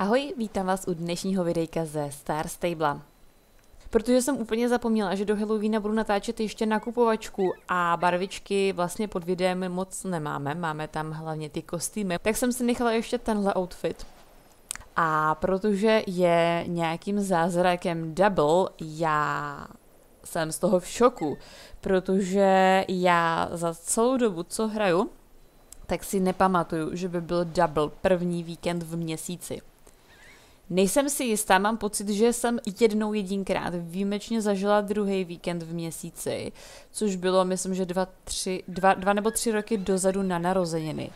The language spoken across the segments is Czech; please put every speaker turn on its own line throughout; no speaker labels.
Ahoj, vítám vás u dnešního videjka ze Star Stable. Protože jsem úplně zapomněla, že do Halloweena budu natáčet ještě nakupovačku a barvičky vlastně pod videem moc nemáme, máme tam hlavně ty kostýmy, tak jsem si nechala ještě tenhle outfit. A protože je nějakým zázrakem double, já jsem z toho v šoku, protože já za celou dobu, co hraju, tak si nepamatuju, že by byl double první víkend v měsíci. Nejsem si jistá, mám pocit, že jsem jednou jedinkrát výjimečně zažila druhý víkend v měsíci, což bylo, myslím, že dva, tři, dva, dva nebo tři roky dozadu na narozeniny.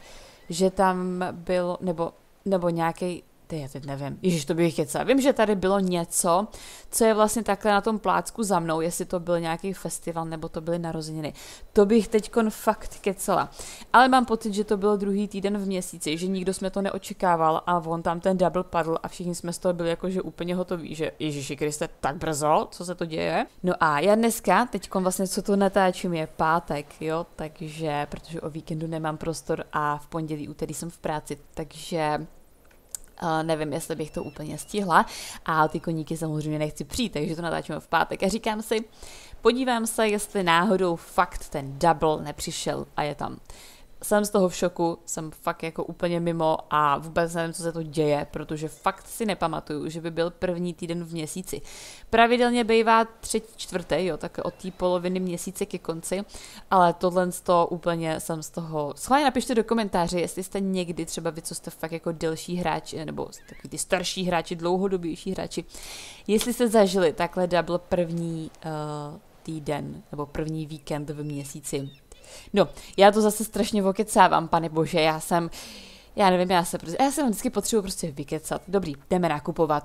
Že tam byl, nebo, nebo nějaký ty, já teď nevím. Ježíš, to bych chtěla, Vím, že tady bylo něco, co je vlastně takhle na tom plácku za mnou, jestli to byl nějaký festival nebo to byly narozeniny. To bych teď fakt kecela. Ale mám pocit, že to bylo druhý týden v měsíci, že nikdo jsme to neočekával a on tam ten double padl a všichni jsme z toho byli jakože úplně hotoví, že Ježíši Kriste, tak brzo, co se to děje? No a já dneska, teď vlastně co to natáčím, je pátek, jo, takže protože o víkendu nemám prostor a v pondělí, úterý jsem v práci, takže Eh, nevím, jestli bych to úplně stihla a ty koníky samozřejmě nechci přijít, takže to natáčíme v pátek. A říkám si, podívám se, jestli náhodou fakt ten double nepřišel a je tam jsem z toho v šoku, jsem fakt jako úplně mimo a vůbec nevím, co se to děje, protože fakt si nepamatuju, že by byl první týden v měsíci. Pravidelně bývá třetí, čtvrtý, jo, tak od té poloviny měsíce ke konci, ale tohle toho úplně jsem z toho... Schválně napište do komentáře, jestli jste někdy třeba vy, co jste fakt jako delší hráči, nebo takový ty starší hráči, dlouhodobější hráči, jestli jste zažili takhle double první uh, týden nebo první víkend v měsíci No, já to zase strašně okecávám, pane bože, já jsem, já nevím, já se prostě, já jsem vždycky potřebuji prostě vykecat. Dobrý, jdeme nakupovat.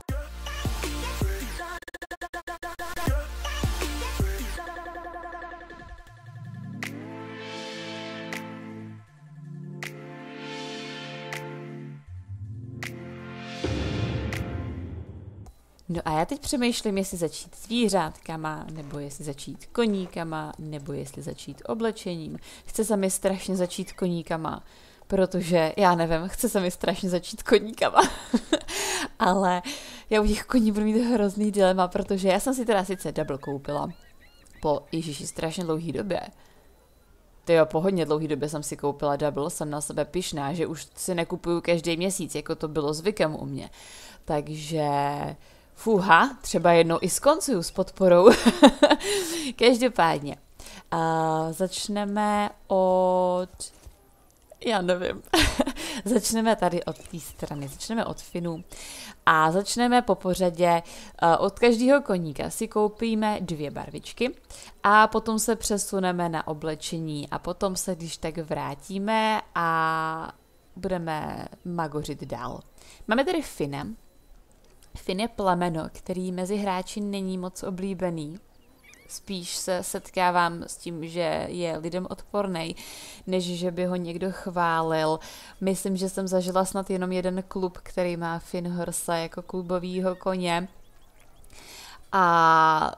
No a já teď přemýšlím, jestli začít zvířátkama, nebo jestli začít koníkama, nebo jestli začít oblečením. Chce se mi strašně začít koníkama, protože, já nevím, chce se mi strašně začít koníkama. Ale já u těch koní budu mít hrozný dilema, protože já jsem si teda sice double koupila po, ježiši, strašně dlouhý době. To jo, po hodně dlouhý době jsem si koupila double, jsem na sebe pišná, že už si nekupuju každý měsíc, jako to bylo zvykem u mě. Takže Fuha, třeba jednou i skoncuju s podporou. Každopádně, uh, začneme od... Já nevím. začneme tady od té strany, začneme od finu a začneme po pořadě. Uh, od každého koníka si koupíme dvě barvičky a potom se přesuneme na oblečení a potom se když tak vrátíme a budeme magořit dál. Máme tady Finem, Finn je plemeno, který mezi hráči není moc oblíbený. Spíš se setkávám s tím, že je lidem odporný, než že by ho někdo chválil. Myslím, že jsem zažila snad jenom jeden klub, který má Finn Horsa jako klubovýho koně. A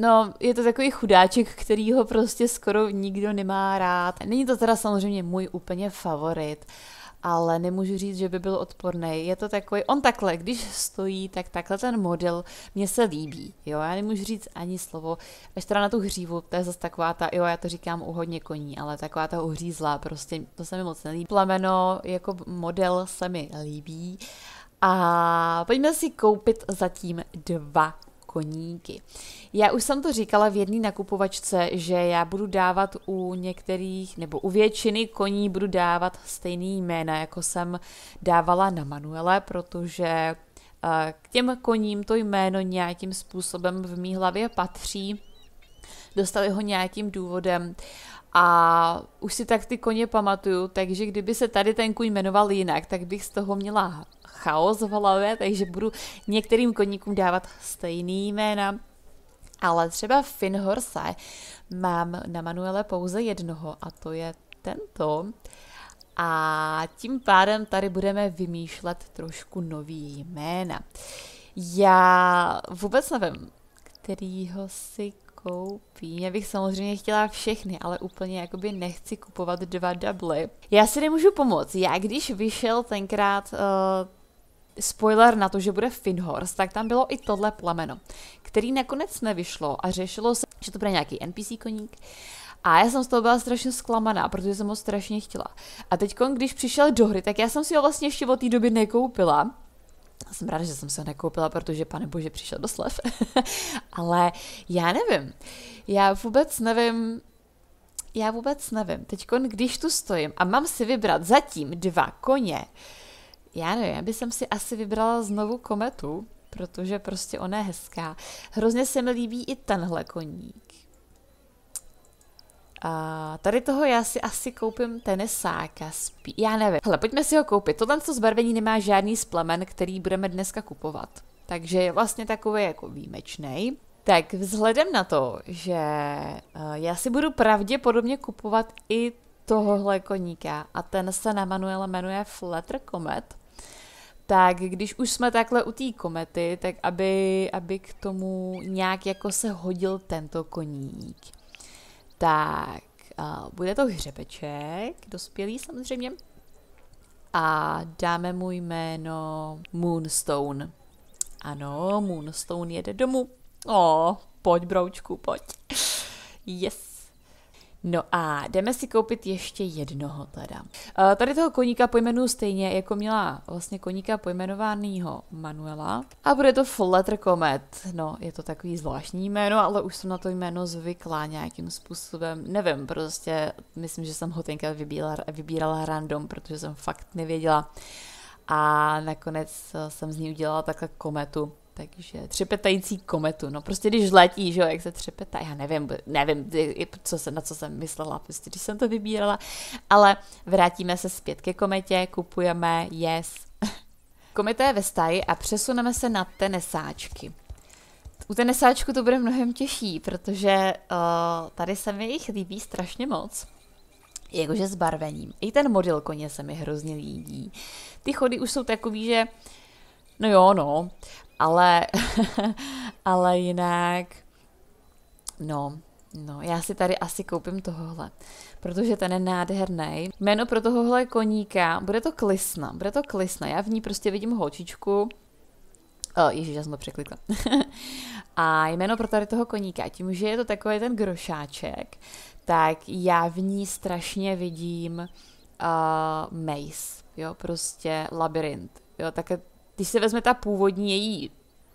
No, je to takový chudáček, který ho prostě skoro nikdo nemá rád. Není to teda samozřejmě můj úplně favorit, ale nemůžu říct, že by byl odporný. Je to takový, on takhle, když stojí, tak takhle ten model mě se líbí, jo, já nemůžu říct ani slovo, až teda na tu hřívu, to je zase taková ta, jo, já to říkám u hodně koní, ale taková ta uhřízla, prostě to se mi moc nelíbí. Plameno jako model se mi líbí a pojďme si koupit zatím dva koníky. Já už jsem to říkala v jedné nakupovačce, že já budu dávat u některých, nebo u většiny koní budu dávat stejný jména, jako jsem dávala na Manuele, protože eh, k těm koním to jméno nějakým způsobem v mý hlavě patří dostali ho nějakým důvodem. A už si tak ty koně pamatuju, takže kdyby se tady ten kůň jmenoval jinak, tak bych z toho měla chaos v hlavě, takže budu některým koníkům dávat stejný jména. Ale třeba Finhorse mám na Manuele pouze jednoho a to je tento. A tím pádem tady budeme vymýšlet trošku nový jména. Já vůbec nevím, kterýho si koupím. Já bych samozřejmě chtěla všechny, ale úplně jakoby nechci kupovat dva dubly. Já si nemůžu pomoct. Já když vyšel tenkrát uh, spoiler na to, že bude Finhorst, tak tam bylo i tohle plameno, který nakonec nevyšlo a řešilo se, že to bude nějaký NPC koník. A já jsem z toho byla strašně zklamaná, protože jsem ho strašně chtěla. A teď, když přišel do hry, tak já jsem si ho vlastně ještě od té doby nekoupila, a jsem ráda, že jsem se ho nekoupila, protože pane bože, přišel do slev. Ale já nevím. Já vůbec nevím, já vůbec nevím. Teď, když tu stojím a mám si vybrat zatím dva koně, já nevím, já bych si asi vybrala znovu kometu, protože prostě ona je hezká. Hrozně se mi líbí i tenhle koník tady toho já si asi koupím tenesáka. Spí- já nevím. Hele, pojďme si ho koupit. Tohle to zbarvení nemá žádný splamen, který budeme dneska kupovat. Takže je vlastně takový jako výjimečný. Tak vzhledem na to, že eh, já si budu pravděpodobně kupovat i tohohle koníka a ten se na Manuela jmenuje Flutter Comet, tak když už jsme takhle u té komety, tak aby, aby k tomu nějak jako se hodil tento koník. Tak, uh, bude to hřebeček, dospělý samozřejmě. A dáme mu jméno Moonstone. Ano, Moonstone jede domů. O, oh, pojď, broučku, pojď. Yes. No a jdeme si koupit ještě jednoho teda. Eh, tady toho koníka pojmenuju stejně, jako měla vlastně koníka pojmenovanýho Manuela. A bude to Flutter Comet. No, je to takový zvláštní jméno, ale už jsem na to jméno zvyklá nějakým způsobem. Nevím, prostě myslím, že jsem ho tenkrát vybírala, vybírala random, protože jsem fakt nevěděla. A nakonec eh, jsem z ní udělala takhle kometu. Takže třepetající kometu, no prostě když letí, že jo, jak se třepetá, já nevím, nevím, co se, na co jsem myslela, prostě když jsem to vybírala, ale vrátíme se zpět ke kometě, kupujeme, yes. Kometa je ve staji a přesuneme se na tenesáčky. U tenesáčku to bude mnohem těžší, protože uh, tady se mi jich líbí strašně moc. Jakože s barvením. I ten model koně se mi hrozně líbí. Ty chody už jsou takový, že no jo, no ale, ale jinak, no, no, já si tady asi koupím tohohle, protože ten je nádherný. Jméno pro tohohle koníka, bude to klisna, bude to klisna, já v ní prostě vidím holčičku, Oh, Ježíš, já jsem to překlikla. a jméno pro tady toho koníka, tím, že je to takový ten grošáček, tak já v ní strašně vidím uh, maze, jo, prostě labirint. Jo, také když se vezme ta původní její,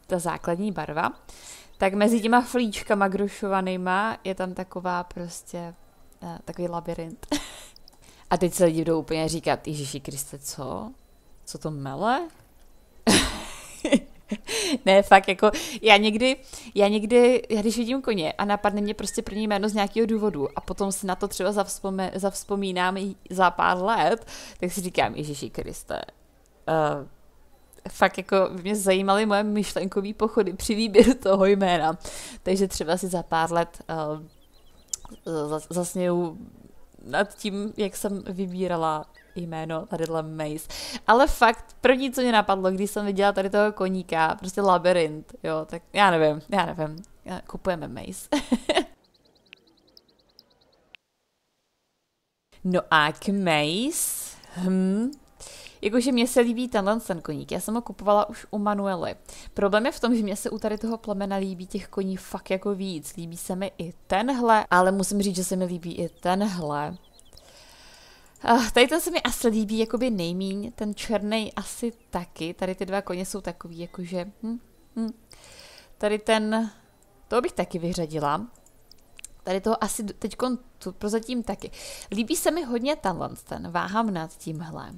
ta základní barva, tak mezi těma flíčkama grušovanýma je tam taková prostě, uh, takový labirint. A teď se lidi budou úplně říkat, Ježíši Kriste, co? Co to mele? ne, fakt, jako já někdy, já někdy, já když vidím koně a napadne mě prostě první jméno z nějakého důvodu a potom si na to třeba zavzpomínám za pár let, tak si říkám, Ježíši Kriste, uh, fakt jako mě zajímaly moje myšlenkové pochody při výběru toho jména. Takže třeba si za pár let uh, zasněju nad tím, jak jsem vybírala jméno tadyhle Maze. Ale fakt první, co mě napadlo, když jsem viděla tady toho koníka, prostě labirint, jo, tak já nevím, já nevím, kupujeme Maze. no a k Maze, hm, Jakože mě se líbí tenhle ten koník. Já jsem ho kupovala už u Manuely. Problém je v tom, že mě se u tady toho plemena líbí těch koní fakt jako víc. Líbí se mi i tenhle, ale musím říct, že se mi líbí i tenhle. Uh, tady ten se mi asi líbí jakoby nejmíň, ten černý asi taky. Tady ty dva koně jsou takový jakože... Hm, hm. Tady ten... To bych taky vyřadila. Tady toho asi teď prozatím taky. Líbí se mi hodně tenhle, ten váhám nad tímhle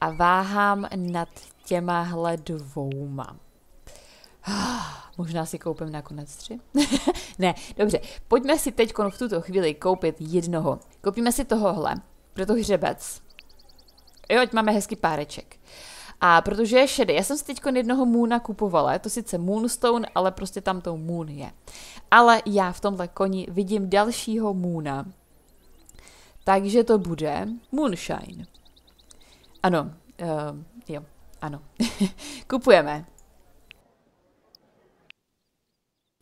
a váhám nad těmahle dvouma. Možná si koupím nakonec tři? ne, dobře, pojďme si teď v tuto chvíli koupit jednoho. Koupíme si tohohle, proto hřebec. Jo, ať máme hezký páreček. A protože je šedý, já jsem si teď jednoho Moona kupovala, je to sice Moonstone, ale prostě tam to Moon je. Ale já v tomhle koni vidím dalšího Moona. Takže to bude Moonshine. Ano, uh, jo, ano. Kupujeme.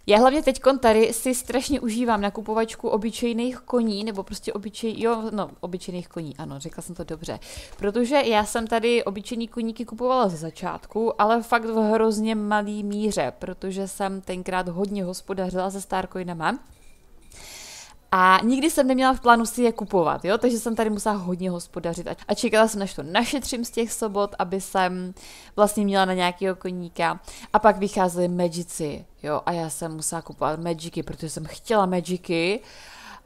Já hlavně teď tady si strašně užívám nakupovačku obyčejných koní, nebo prostě obyčej, jo, no, obyčejných koní, ano, řekla jsem to dobře. Protože já jsem tady obyčejní koníky kupovala ze začátku, ale fakt v hrozně malý míře, protože jsem tenkrát hodně hospodařila se starkojnama. A nikdy jsem neměla v plánu si je kupovat, jo, takže jsem tady musela hodně hospodařit a čekala jsem, než to našetřím z těch sobot, aby jsem vlastně měla na nějakého koníka. A pak vycházely Magici, jo, a já jsem musela kupovat Magiky, protože jsem chtěla Magiky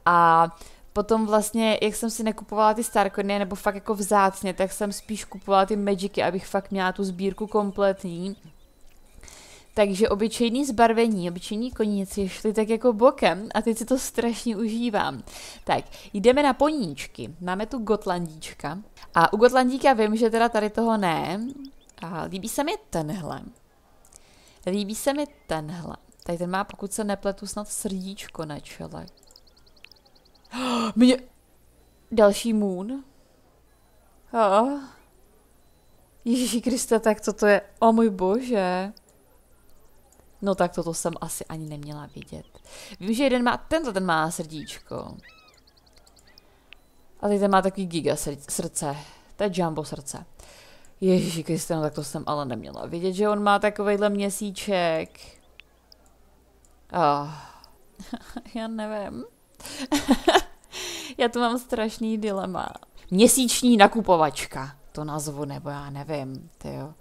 a Potom vlastně, jak jsem si nekupovala ty Starkony, nebo fakt jako vzácně, tak jsem spíš kupovala ty Magicy, abych fakt měla tu sbírku kompletní. Takže obyčejný zbarvení, obyčejní koníci šli tak jako bokem a teď si to strašně užívám. Tak, jdeme na poníčky. Máme tu gotlandíčka. A u gotlandíka vím, že teda tady toho ne. A líbí se mi tenhle. Líbí se mi tenhle. Tady ten má, pokud se nepletu, snad srdíčko na čele. Mě... Další moon. Oh. Ježíši Krista, tak co to je? O oh, můj bože. No tak toto jsem asi ani neměla vidět. Vím, že jeden má, tento ten má srdíčko. A teď ten má takový giga srdce. To je jumbo srdce. Ježíši Kriste, no tak to jsem ale neměla vidět, že on má takovejhle měsíček. Oh. Já nevím. já tu mám strašný dilema. Měsíční nakupovačka, to nazvu, nebo já nevím, ty jo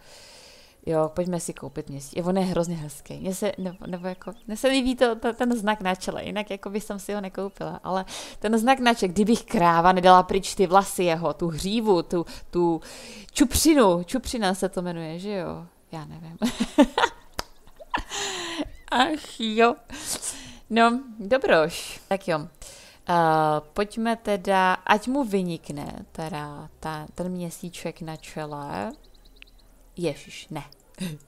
jo, pojďme si koupit měsíc. On je hrozně hezký. Mně se, nebo, nebo jako, mně se líbí to, to, ten znak na čele, jinak jako bych jsem si ho nekoupila, ale ten znak na čele, kdybych kráva nedala pryč ty vlasy jeho, tu hřívu, tu, tu čupřinu, čupřina se to jmenuje, že jo? Já nevím. Ach jo. No, dobroš. Tak jo. Uh, pojďme teda, ať mu vynikne teda ta, ten měsíček na čele. Ježíš, ne.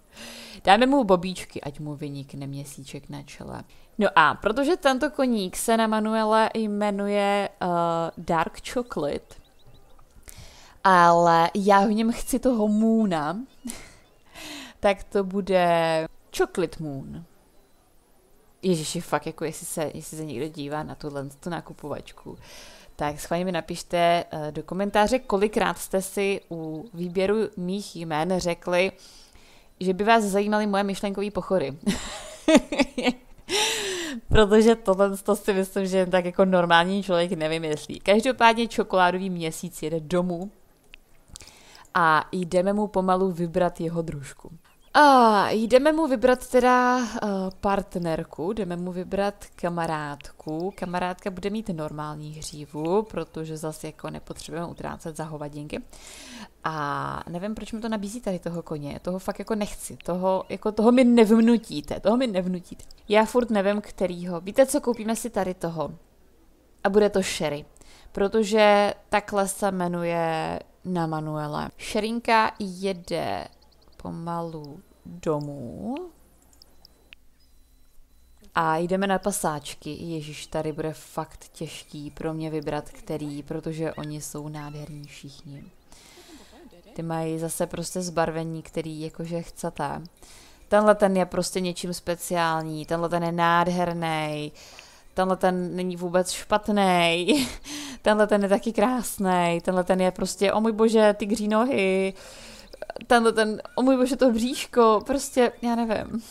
Dáme mu bobíčky, ať mu vynikne měsíček na čele. No a protože tento koník se na Manuela jmenuje uh, Dark Chocolate, ale já v něm chci toho Moona, tak to bude Chocolate Moon. Ježiši, fakt, jako jestli se, jestli se někdo dívá na tuhle tu nakupovačku, tak schválně mi napište eh, do komentáře, kolikrát jste si u výběru mých jmén řekli, že by vás zajímaly moje myšlenkové pochory. Protože tohle to si myslím, že tak jako normální člověk nevymyslí. Každopádně čokoládový měsíc jede domů a jdeme mu pomalu vybrat jeho družku. A jdeme mu vybrat teda eh, partnerku, jdeme mu vybrat kamarádku. Kamarádka bude mít normální hřívu, protože zase jako nepotřebujeme utrácet za hovadinky. A nevím, proč mi to nabízí tady toho koně, toho fakt jako nechci, toho, jako toho mi nevnutíte, toho mi nevnutíte. Já furt nevím, kterýho. Víte co, koupíme si tady toho. A bude to Sherry, protože takhle se jmenuje na Manuele. Šerinka jede pomalu domů. A jdeme na pasáčky. Ježíš, tady bude fakt těžký pro mě vybrat, který, protože oni jsou nádherní všichni. Ty mají zase prostě zbarvení, který jakože chcete. Tenhle ten je prostě něčím speciální, tenhle ten je nádherný, tenhle ten není vůbec špatný, tenhle ten je taky krásný, tenhle ten je prostě, o můj bože, ty nohy, tenhle ten, o můj bože, to bříško, prostě, já nevím.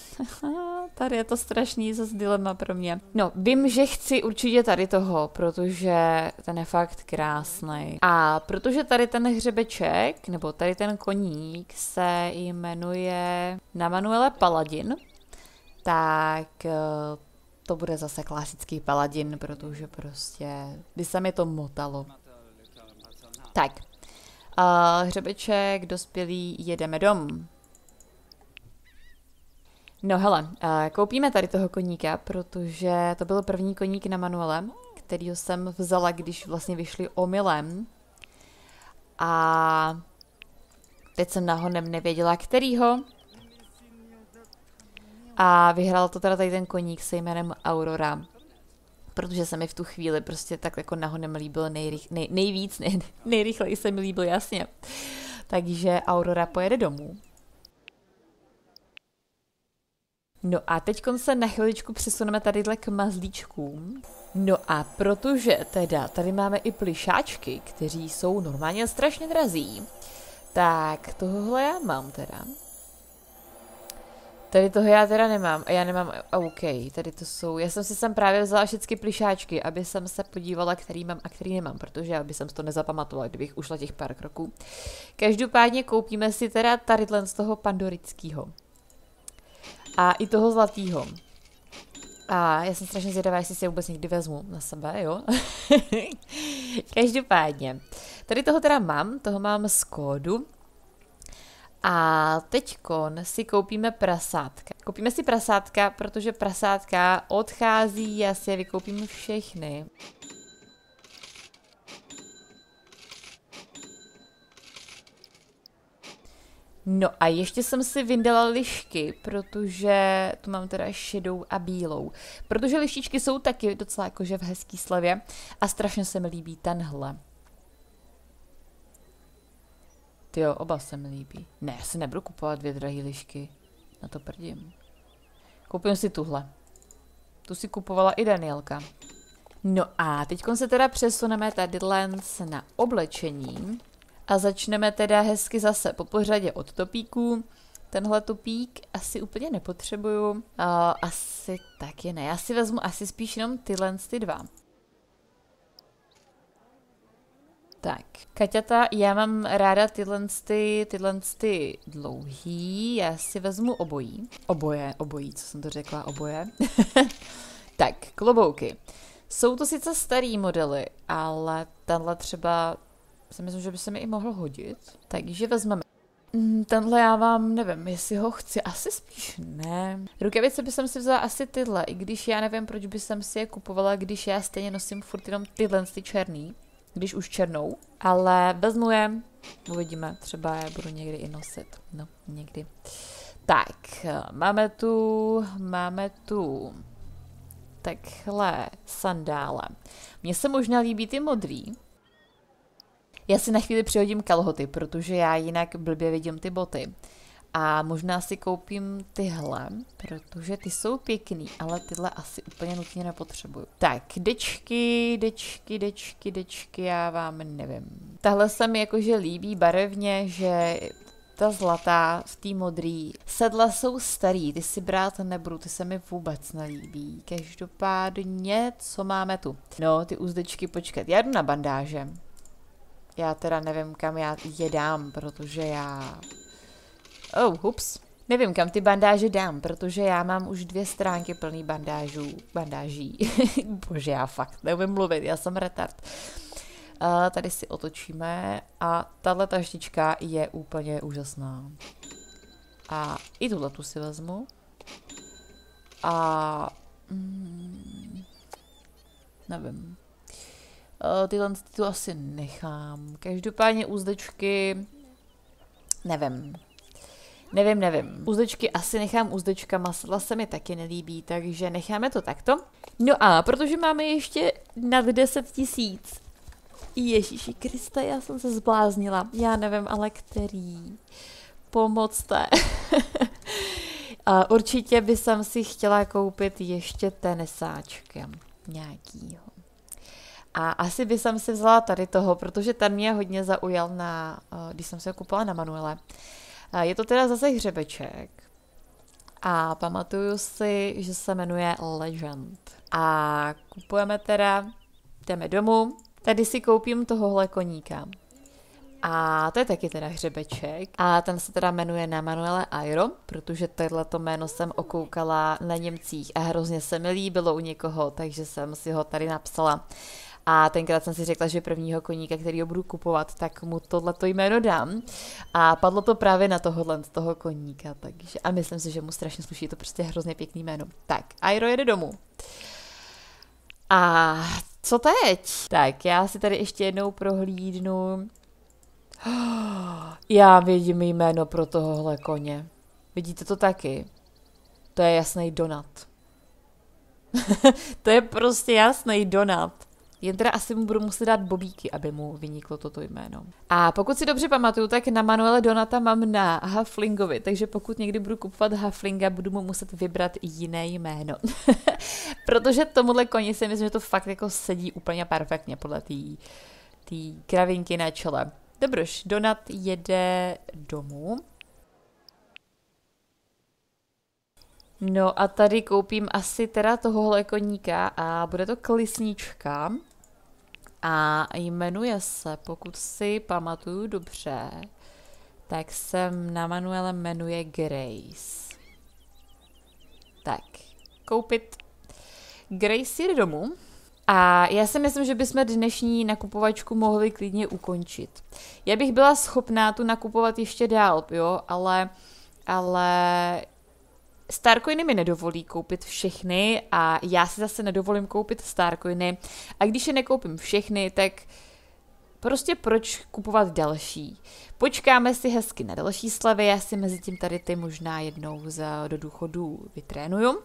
tady je to strašný zase dilema pro mě. No, vím, že chci určitě tady toho, protože ten je fakt krásný. A protože tady ten hřebeček, nebo tady ten koník se jmenuje na Manuele Paladin, tak eh, to bude zase klasický paladin, protože prostě by se mi to motalo. Tak, a hřebeček, dospělý, jedeme dom. No hele, koupíme tady toho koníka, protože to byl první koník na manuele, který jsem vzala, když vlastně vyšli omylem. A teď jsem nahonem nevěděla, kterýho. A vyhrál to teda tady ten koník se jménem Aurora protože se mi v tu chvíli prostě tak jako nahonem líbil nejrych, nej, nejvíc, nej, nejrychleji se mi líbil, jasně. Takže Aurora pojede domů. No a teď se na chviličku přesuneme tadyhle k mazlíčkům. No a protože teda tady máme i plišáčky, kteří jsou normálně strašně drazí, tak tohle já mám teda. Tady toho já teda nemám. Já nemám, OK, tady to jsou, já jsem si sem právě vzala všechny plišáčky, aby jsem se podívala, který mám a který nemám, protože aby jsem to nezapamatovala, kdybych ušla těch pár kroků. Každopádně koupíme si teda tady z toho pandorického. A i toho zlatého. A já jsem strašně zvědavá, jestli si je vůbec někdy vezmu na sebe, jo? Každopádně. Tady toho teda mám, toho mám z kódu. A teďkon si koupíme prasátka. Koupíme si prasátka, protože prasátka odchází, já si je vykoupím všechny. No a ještě jsem si vyndala lišky, protože tu mám teda šedou a bílou. Protože lištičky jsou taky docela jakože v hezký slevě a strašně se mi líbí tenhle. Ty jo, oba se mi líbí. Ne, já si nebudu kupovat dvě drahé lišky. Na to prdím. Koupím si tuhle. Tu si kupovala i Danielka. No a teď se teda přesuneme tady na oblečení. A začneme teda hezky zase po pořadě od topíků. Tenhle topík asi úplně nepotřebuju. Uh, asi taky ne. Já si vezmu asi spíš jenom tyhle ty dva. Tak, Kaťata, já mám ráda tyhle, ty, tyhle ty dlouhý, já si vezmu obojí. Oboje, obojí, co jsem to řekla, oboje. tak, klobouky. Jsou to sice starý modely, ale tenhle třeba si myslím, že by se mi i mohl hodit. Takže vezmeme. Mm, tenhle já vám nevím, jestli ho chci, asi spíš ne. Rukavice by jsem si vzala asi tyhle, i když já nevím, proč by jsem si je kupovala, když já stejně nosím furt jenom tyhle ty černý když už černou, ale vezmu je, uvidíme, třeba je budu někdy i nosit, no někdy. Tak, máme tu, máme tu takhle sandále. Mně se možná líbí ty modrý. Já si na chvíli přihodím kalhoty, protože já jinak blbě vidím ty boty. A možná si koupím tyhle, protože ty jsou pěkný, ale tyhle asi úplně nutně nepotřebuju. Tak, dečky, dečky, dečky, dečky, já vám nevím. Tahle se mi jakože líbí barevně, že ta zlatá v té modrý. Sedla jsou starý, ty si brát nebudu, ty se mi vůbec nelíbí. Každopádně, co máme tu? No, ty úzdečky, počkat, já jdu na bandáže. Já teda nevím, kam já je dám, protože já Oh, ups. Nevím, kam ty bandáže dám, protože já mám už dvě stránky plný bandážů. Bandáží. Bože, já fakt neumím mluvit, já jsem retard. A tady si otočíme a tahle taštička je úplně úžasná. A i tuhle tu si vezmu. A... Mm, nevím. Tyhle tu asi nechám. Každopádně úzdečky... Nevím. Nevím, nevím. Uzdečky asi nechám uzdečka, masla se mi taky nelíbí, takže necháme to takto. No a protože máme ještě nad 10 tisíc. Ježíši Krista, já jsem se zbláznila. Já nevím, ale který. Pomocte. a určitě by jsem si chtěla koupit ještě tenesáčkem nějakýho. A asi by jsem si vzala tady toho, protože ten mě hodně zaujal na, eh, když jsem se ho kupovala na Manuele. Je to teda zase hřebeček. A pamatuju si, že se jmenuje Legend. A kupujeme teda, jdeme domů, tady si koupím tohohle koníka. A to je taky teda hřebeček. A ten se teda jmenuje na Manuele Airo, protože tohle to jméno jsem okoukala na Němcích a hrozně se mi líbilo u někoho, takže jsem si ho tady napsala. A tenkrát jsem si řekla, že prvního koníka, který ho budu kupovat, tak mu tohleto jméno dám. A padlo to právě na tohohle toho koníka, takže a myslím si, že mu strašně sluší, to prostě hrozně pěkný jméno. Tak, Airo jede domů. A co teď? Tak, já si tady ještě jednou prohlídnu. Já vidím jméno pro tohohle koně. Vidíte to taky? To je jasný donat. to je prostě jasný donat. Jen teda asi mu budu muset dát bobíky, aby mu vyniklo toto jméno. A pokud si dobře pamatuju, tak na Manuele Donata mám na Hufflingovi, takže pokud někdy budu kupovat Hufflinga, budu mu muset vybrat jiné jméno. Protože tomuhle koni si myslím, že to fakt jako sedí úplně perfektně podle té kravinky na čele. Dobrož, Donat jede domů. No a tady koupím asi teda tohohle koníka a bude to klisnička. A jmenuje se, pokud si pamatuju dobře, tak se na manuele jmenuje Grace. Tak, koupit. Grace jde domů. A já si myslím, že bychom dnešní nakupovačku mohli klidně ukončit. Já bych byla schopná tu nakupovat ještě dál, jo, ale, ale Starcoiny mi nedovolí koupit všechny a já si zase nedovolím koupit Starcoiny. A když je nekoupím všechny, tak prostě proč kupovat další? Počkáme si hezky na další slavy, já si mezi tím tady ty možná jednou za, do důchodu vytrénuju.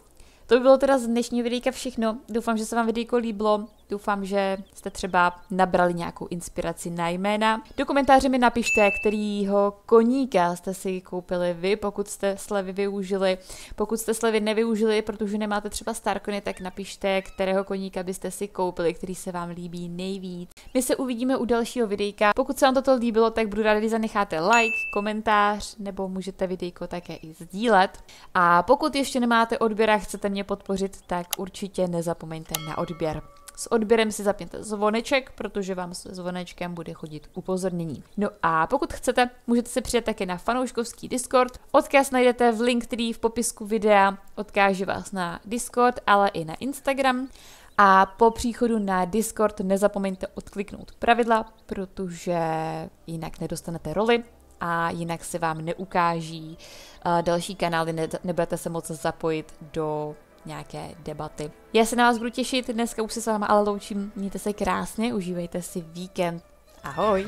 To by bylo teda z dnešního videjka všechno. Doufám, že se vám videjko líbilo. Doufám, že jste třeba nabrali nějakou inspiraci na jména. Do komentáře mi napište, kterýho koníka jste si koupili vy, pokud jste slevy využili. Pokud jste slevy nevyužili, protože nemáte třeba Starkony, tak napište, kterého koníka byste si koupili, který se vám líbí nejvíc. My se uvidíme u dalšího videjka. Pokud se vám toto líbilo, tak budu ráda, když zanecháte like, komentář, nebo můžete videjko také i sdílet. A pokud ještě nemáte odběr a chcete mě podpořit, tak určitě nezapomeňte na odběr. S odběrem si zapněte zvoneček, protože vám s zvonečkem bude chodit upozornění. No a pokud chcete, můžete se přijet také na fanouškovský Discord. Odkaz najdete v link, který v popisku videa odkáže vás na Discord, ale i na Instagram. A po příchodu na Discord nezapomeňte odkliknout pravidla, protože jinak nedostanete roli a jinak se vám neukáží eh, další kanály, nebudete se moc zapojit do nějaké debaty. Já se na vás budu těšit, dneska už se s váma ale loučím, mějte se krásně, užívejte si víkend. Ahoj!